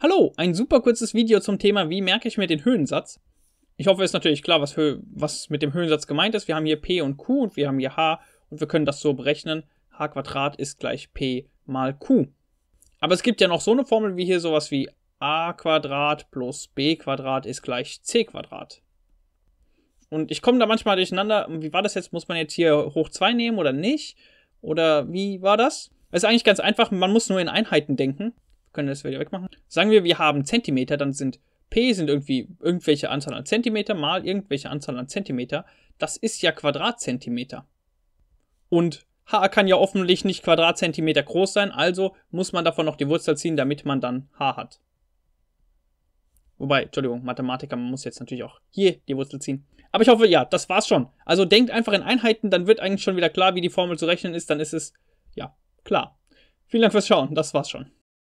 Hallo, ein super kurzes Video zum Thema, wie merke ich mir den Höhensatz? Ich hoffe, es ist natürlich klar, was, was, mit dem Höhensatz gemeint ist. Wir haben hier P und Q und wir haben hier H und wir können das so berechnen. H Quadrat ist gleich P mal Q. Aber es gibt ja noch so eine Formel wie hier sowas wie A Quadrat plus B Quadrat ist gleich C Quadrat. Und ich komme da manchmal durcheinander. Wie war das jetzt? Muss man jetzt hier hoch 2 nehmen oder nicht? Oder wie war das? Es ist eigentlich ganz einfach, man muss nur in Einheiten denken können das wieder wegmachen. Sagen wir, wir haben Zentimeter, dann sind P sind irgendwie irgendwelche Anzahl an Zentimeter mal irgendwelche Anzahl an Zentimeter. Das ist ja Quadratzentimeter. Und h kann ja offensichtlich nicht Quadratzentimeter groß sein, also muss man davon noch die Wurzel ziehen, damit man dann h hat. Wobei, Entschuldigung, Mathematiker, man muss jetzt natürlich auch hier die Wurzel ziehen. Aber ich hoffe, ja, das war's schon. Also denkt einfach in Einheiten, dann wird eigentlich schon wieder klar, wie die Formel zu rechnen ist, dann ist es, ja, klar. Vielen Dank fürs Schauen, das war's schon.